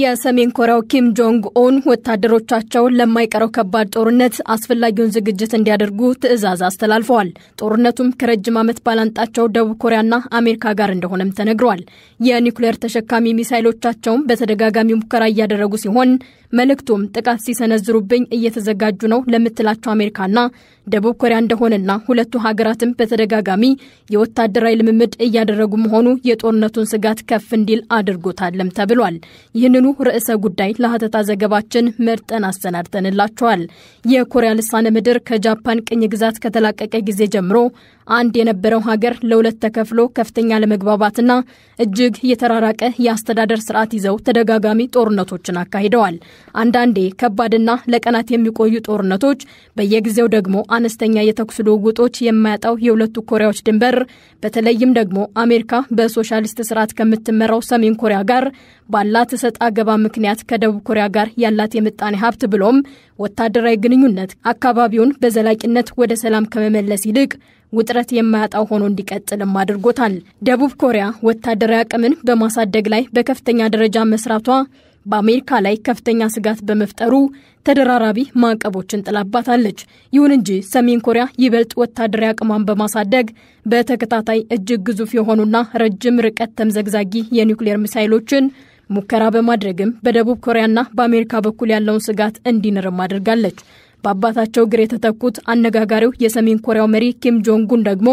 የሰሜን ኮሪያው ኪም ጆንግ ኡን ወታደሮቻቸውን ለማይቀረው ከባድ ጦርነት አስፈላጊውን ዝግጅት እንዲያደርጉ ትዕዛዝ አስተላልፈዋል። ጦርነቱም ከረጅም ዓመት ባላንጣቸው ደቡብ ኮሪያና አሜሪካ ጋር እንደሆነም ተነግረዋል። የኒውክሌር ተሸካሚ ሚሳይሎቻቸውም በተደጋጋሚ ሙከራ እያደረጉ ሲሆን መልእክቱም ጥቃት ሲሰነዝሩብኝ እየተዘጋጁ ነው ለምትላቸው አሜሪካና ደቡብ ኮሪያ እንደሆነና ሁለቱ ሀገራትም በተደጋጋሚ የወታደራዊ ልምምድ እያደረጉ መሆኑ የጦርነቱን ስጋት ከፍ እንዲል አድርጎታለም ተብሏል። ይህንኑ ይህንኑ ርዕሰ ጉዳይ ለሀተታ ዘገባችን መርጠን አሰናድተንላቸዋል። የኮሪያ ልሳነ ምድር ከጃፓን ቅኝ ግዛት ከተላቀቀ ጊዜ ጀምሮ አንድ የነበረው ሀገር ለሁለት ተከፍሎ ከፍተኛ ለመግባባትና እጅግ የተራራቀ የአስተዳደር ስርዓት ይዘው ተደጋጋሚ ጦርነቶችን አካሂደዋል። አንዳንዴ ከባድና ለቀናት የሚቆዩ ጦርነቶች፣ በየጊዜው ደግሞ አነስተኛ የተኩስ ልውውጦች የማያጣው የሁለቱ ኮሪያዎች ድንበር በተለይም ደግሞ አሜሪካ በሶሻሊስት ስርዓት ከምትመራው ሰሜን ኮሪያ ጋር ባላት እሰጥ አገባ ምክንያት ከደቡብ ኮሪያ ጋር ያላት የምጣኔ ሀብት ብሎም ወታደራዊ ግንኙነት አካባቢውን በዘላቂነት ወደ ሰላም ከመመለስ ይልቅ ውጥረት የማያጣው ሆኖ እንዲቀጥልም አድርጎታል። ደቡብ ኮሪያ ወታደራዊ አቅምን በማሳደግ ላይ በከፍተኛ ደረጃ መስራቷ በአሜሪካ ላይ ከፍተኛ ስጋት በመፍጠሩ ተደራራቢ ማዕቀቦችን ጥላባታለች። ይሁን እንጂ ሰሜን ኮሪያ ይበልጥ ወታደራዊ አቅሟን በማሳደግ በተከታታይ እጅግ ግዙፍ የሆኑና ረጅም ርቀት ተምዘግዛጊ የኒውክሌር ሚሳይሎችን ሙከራ በማድረግም በደቡብ ኮሪያና በአሜሪካ በኩል ያለውን ስጋት እንዲንርም አድርጋለች። በአባታቸው እግር የተተኩት አነጋጋሪው የሰሜን ኮሪያው መሪ ኪም ጆንጉን ደግሞ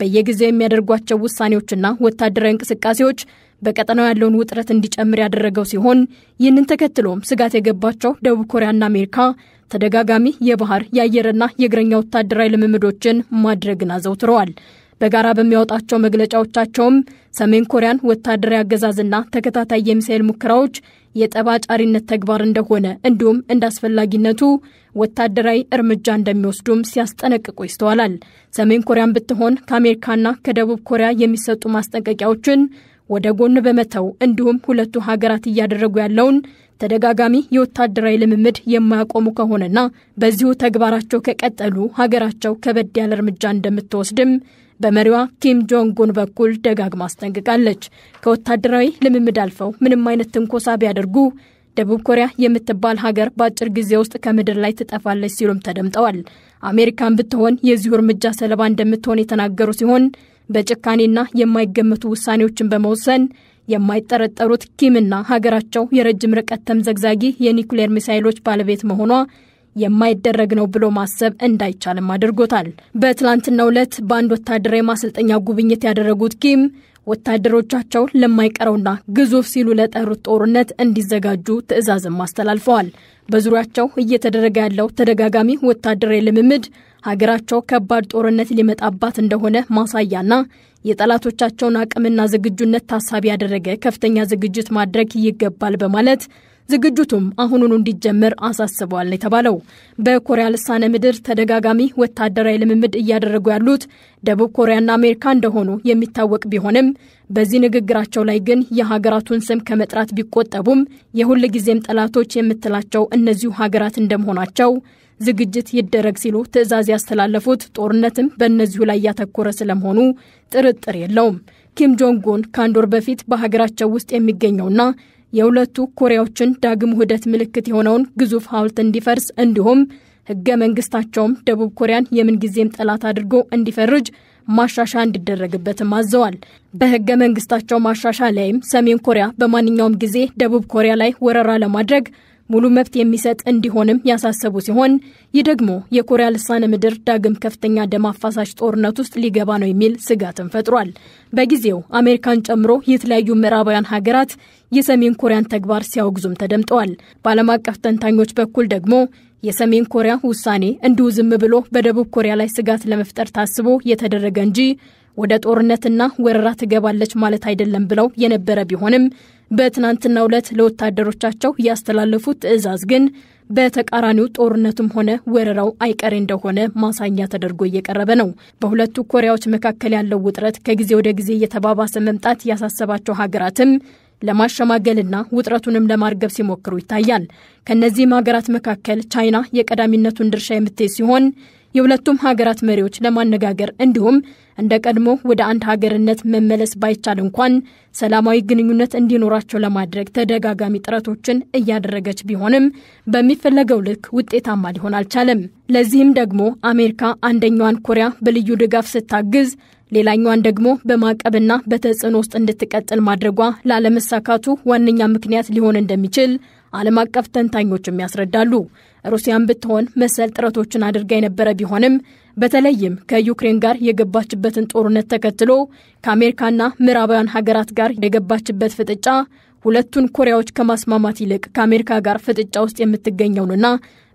በየጊዜው የሚያደርጓቸው ውሳኔዎችና ወታደራዊ እንቅስቃሴዎች በቀጠናው ያለውን ውጥረት እንዲጨምር ያደረገው ሲሆን ይህንን ተከትሎም ስጋት የገባቸው ደቡብ ኮሪያና አሜሪካ ተደጋጋሚ የባህር የአየርና የእግረኛ ወታደራዊ ልምምዶችን ማድረግን አዘውትረዋል። በጋራ በሚያወጣቸው መግለጫዎቻቸውም ሰሜን ኮሪያን ወታደራዊ አገዛዝና ተከታታይ የሚሳኤል ሙከራዎች የጠባጫሪነት ተግባር እንደሆነ እንዲሁም እንደ አስፈላጊነቱ ወታደራዊ እርምጃ እንደሚወስዱም ሲያስጠነቅቁ ይስተዋላል። ሰሜን ኮሪያን ብትሆን ከአሜሪካና ከደቡብ ኮሪያ የሚሰጡ ማስጠንቀቂያዎችን ወደ ጎን በመተው እንዲሁም ሁለቱ ሀገራት እያደረጉ ያለውን ተደጋጋሚ የወታደራዊ ልምምድ የማያቆሙ ከሆነና በዚሁ ተግባራቸው ከቀጠሉ ሀገራቸው ከበድ ያለ እርምጃ እንደምትወስድም በመሪዋ ኪም ጆንጉን በኩል ደጋግማ አስጠንቅቃለች። ከወታደራዊ ልምምድ አልፈው ምንም አይነት ትንኮሳ ቢያደርጉ ደቡብ ኮሪያ የምትባል ሀገር በአጭር ጊዜ ውስጥ ከምድር ላይ ትጠፋለች ሲሉም ተደምጠዋል። አሜሪካን ብትሆን የዚሁ እርምጃ ሰለባ እንደምትሆን የተናገሩ ሲሆን በጭካኔና የማይገመቱ ውሳኔዎችን በመወሰን የማይጠረጠሩት ኪምና ሀገራቸው የረጅም ርቀት ተምዘግዛጊ የኒውክሌር ሚሳይሎች ባለቤት መሆኗ የማይደረግ ነው ብሎ ማሰብ እንዳይቻልም አድርጎታል። በትላንትናው ዕለት በአንድ ወታደራዊ ማሰልጠኛ ጉብኝት ያደረጉት ኪም ወታደሮቻቸው ለማይቀረውና ግዙፍ ሲሉ ለጠሩት ጦርነት እንዲዘጋጁ ትዕዛዝም አስተላልፈዋል። በዙሪያቸው እየተደረገ ያለው ተደጋጋሚ ወታደራዊ ልምምድ ሀገራቸው ከባድ ጦርነት ሊመጣባት እንደሆነ ማሳያና የጠላቶቻቸውን አቅምና ዝግጁነት ታሳቢ ያደረገ ከፍተኛ ዝግጅት ማድረግ ይገባል በማለት ዝግጅቱም አሁኑኑ እንዲጀመር አሳስበዋል የተባለው በኮሪያ ልሳነ ምድር ተደጋጋሚ ወታደራዊ ልምምድ እያደረጉ ያሉት ደቡብ ኮሪያና አሜሪካ እንደሆኑ የሚታወቅ ቢሆንም በዚህ ንግግራቸው ላይ ግን የሀገራቱን ስም ከመጥራት ቢቆጠቡም የሁል ጊዜም ጠላቶች የምትላቸው እነዚሁ ሀገራት እንደመሆናቸው ዝግጅት ይደረግ ሲሉ ትዕዛዝ ያስተላለፉት ጦርነትም በእነዚሁ ላይ ያተኮረ ስለመሆኑ ጥርጥር የለውም። ኪም ጆንግ ኡን ከአንድ ወር በፊት በሀገራቸው ውስጥ የሚገኘውና የሁለቱ ኮሪያዎችን ዳግም ውህደት ምልክት የሆነውን ግዙፍ ሐውልት እንዲፈርስ እንዲሁም ህገ መንግስታቸውም ደቡብ ኮሪያን የምንጊዜም ጠላት አድርጎ እንዲፈርጅ ማሻሻ እንዲደረግበትም አዘዋል። በህገ መንግስታቸው ማሻሻ ላይም ሰሜን ኮሪያ በማንኛውም ጊዜ ደቡብ ኮሪያ ላይ ወረራ ለማድረግ ሙሉ መብት የሚሰጥ እንዲሆንም ያሳሰቡ ሲሆን ይህ ደግሞ የኮሪያ ልሳነ ምድር ዳግም ከፍተኛ ደም አፋሳሽ ጦርነት ውስጥ ሊገባ ነው የሚል ስጋትን ፈጥሯል። በጊዜው አሜሪካን ጨምሮ የተለያዩ ምዕራባውያን ሀገራት የሰሜን ኮሪያን ተግባር ሲያወግዙም ተደምጠዋል። በዓለም አቀፍ ተንታኞች በኩል ደግሞ የሰሜን ኮሪያ ውሳኔ እንዲሁ ዝም ብሎ በደቡብ ኮሪያ ላይ ስጋት ለመፍጠር ታስቦ የተደረገ እንጂ ወደ ጦርነትና ወረራ ትገባለች ማለት አይደለም ብለው የነበረ ቢሆንም በትናንትናው ዕለት ለወታደሮቻቸው ያስተላለፉት ትዕዛዝ ግን በተቃራኒው ጦርነቱም ሆነ ወረራው አይቀሬ እንደሆነ ማሳኛ ተደርጎ እየቀረበ ነው። በሁለቱ ኮሪያዎች መካከል ያለው ውጥረት ከጊዜ ወደ ጊዜ እየተባባሰ መምጣት ያሳሰባቸው ሀገራትም ለማሸማገልና ውጥረቱንም ለማርገብ ሲሞክሩ ይታያል። ከእነዚህም ሀገራት መካከል ቻይና የቀዳሚነቱን ድርሻ የምትይዝ ሲሆን የሁለቱም ሀገራት መሪዎች ለማነጋገር እንዲሁም እንደ ቀድሞ ወደ አንድ ሀገርነት መመለስ ባይቻል እንኳን ሰላማዊ ግንኙነት እንዲኖራቸው ለማድረግ ተደጋጋሚ ጥረቶችን እያደረገች ቢሆንም በሚፈለገው ልክ ውጤታማ ሊሆን አልቻለም። ለዚህም ደግሞ አሜሪካ አንደኛዋን ኮሪያ በልዩ ድጋፍ ስታግዝ ሌላኛዋን ደግሞ በማዕቀብና በተጽዕኖ ውስጥ እንድትቀጥል ማድረጓ ላለመሳካቱ ዋነኛ ምክንያት ሊሆን እንደሚችል ዓለም አቀፍ ተንታኞችም ያስረዳሉ። ሩሲያን ብትሆን መሰል ጥረቶችን አድርጋ የነበረ ቢሆንም በተለይም ከዩክሬን ጋር የገባችበትን ጦርነት ተከትሎ ከአሜሪካና ምዕራባውያን ሀገራት ጋር የገባችበት ፍጥጫ ሁለቱን ኮሪያዎች ከማስማማት ይልቅ ከአሜሪካ ጋር ፍጥጫ ውስጥ የምትገኘውንና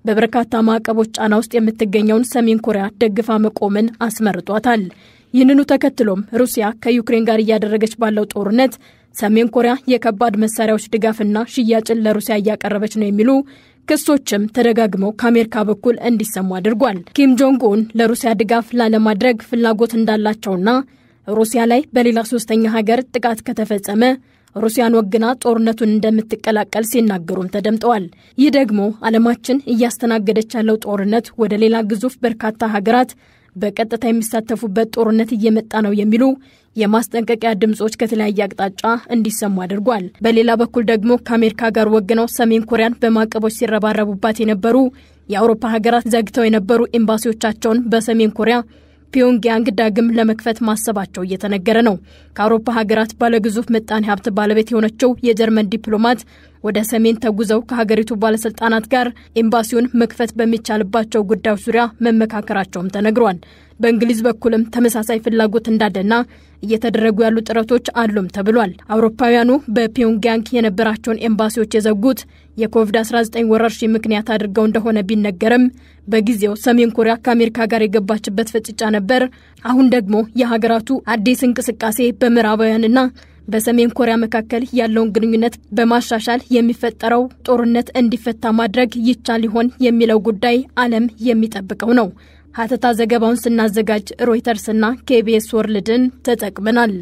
በበርካታ ማዕቀቦች ጫና ውስጥ የምትገኘውን ሰሜን ኮሪያ ደግፋ መቆምን አስመርጧታል። ይህንኑ ተከትሎም ሩሲያ ከዩክሬን ጋር እያደረገች ባለው ጦርነት ሰሜን ኮሪያ የከባድ መሳሪያዎች ድጋፍና ሽያጭን ለሩሲያ እያቀረበች ነው የሚሉ ክሶችም ተደጋግመው ከአሜሪካ በኩል እንዲሰሙ አድርጓል። ኪም ጆንግ ኡን ለሩሲያ ድጋፍ ላለማድረግ ፍላጎት እንዳላቸውና ሩሲያ ላይ በሌላ ሶስተኛ ሀገር ጥቃት ከተፈጸመ ሩሲያን ወግና ጦርነቱን እንደምትቀላቀል ሲናገሩም ተደምጠዋል። ይህ ደግሞ ዓለማችን እያስተናገደች ያለው ጦርነት ወደ ሌላ ግዙፍ በርካታ ሀገራት በቀጥታ የሚሳተፉበት ጦርነት እየመጣ ነው የሚሉ የማስጠንቀቂያ ድምጾች ከተለያየ አቅጣጫ እንዲሰሙ አድርጓል። በሌላ በኩል ደግሞ ከአሜሪካ ጋር ወግነው ሰሜን ኮሪያን በማዕቀቦች ሲረባረቡባት የነበሩ የአውሮፓ ሀገራት ዘግተው የነበሩ ኤምባሲዎቻቸውን በሰሜን ኮሪያ ፒዮንግያንግ ዳግም ለመክፈት ማሰባቸው እየተነገረ ነው። ከአውሮፓ ሀገራት ባለግዙፍ ምጣኔ ሀብት ባለቤት የሆነችው የጀርመን ዲፕሎማት ወደ ሰሜን ተጉዘው ከሀገሪቱ ባለስልጣናት ጋር ኤምባሲውን መክፈት በሚቻልባቸው ጉዳዮች ዙሪያ መመካከራቸውም ተነግሯል። በእንግሊዝ በኩልም ተመሳሳይ ፍላጎት እንዳለና እየተደረጉ ያሉ ጥረቶች አሉም ተብሏል። አውሮፓውያኑ በፒዮንግያንግ የነበራቸውን ኤምባሲዎች የዘጉት የኮቪድ-19 ወረርሽኝ ምክንያት አድርገው እንደሆነ ቢነገርም በጊዜው ሰሜን ኮሪያ ከአሜሪካ ጋር የገባችበት ፍጥጫ ነበር። አሁን ደግሞ የሀገራቱ አዲስ እንቅስቃሴ በምዕራባውያንና በሰሜን ኮሪያ መካከል ያለውን ግንኙነት በማሻሻል የሚፈጠረው ጦርነት እንዲፈታ ማድረግ ይቻል ሊሆን የሚለው ጉዳይ ዓለም የሚጠብቀው ነው። ሀተታ ዘገባውን ስናዘጋጅ ሮይተርስና ኬቢኤስ ወርልድን ተጠቅመናል።